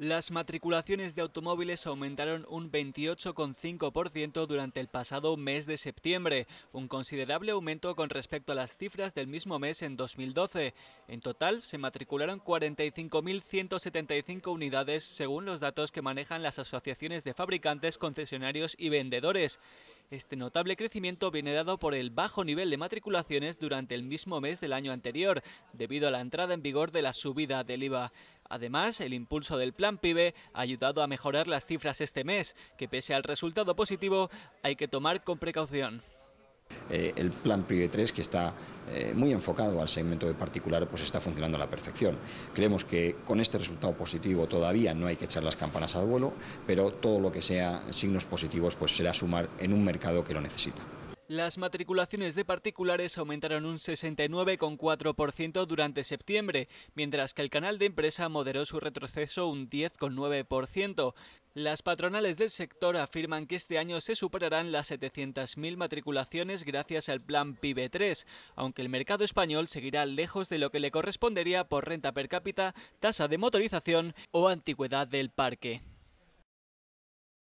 Las matriculaciones de automóviles aumentaron un 28,5% durante el pasado mes de septiembre, un considerable aumento con respecto a las cifras del mismo mes en 2012. En total, se matricularon 45.175 unidades según los datos que manejan las asociaciones de fabricantes, concesionarios y vendedores. Este notable crecimiento viene dado por el bajo nivel de matriculaciones durante el mismo mes del año anterior, debido a la entrada en vigor de la subida del IVA. Además, el impulso del Plan piB ha ayudado a mejorar las cifras este mes, que pese al resultado positivo hay que tomar con precaución. Eh, el plan PRIVE 3, que está eh, muy enfocado al segmento de particular, pues está funcionando a la perfección. Creemos que con este resultado positivo todavía no hay que echar las campanas al vuelo, pero todo lo que sea signos positivos pues será sumar en un mercado que lo necesita. Las matriculaciones de particulares aumentaron un 69,4% durante septiembre, mientras que el canal de empresa moderó su retroceso un 10,9%. Las patronales del sector afirman que este año se superarán las 700.000 matriculaciones gracias al plan pib 3, aunque el mercado español seguirá lejos de lo que le correspondería por renta per cápita, tasa de motorización o antigüedad del parque.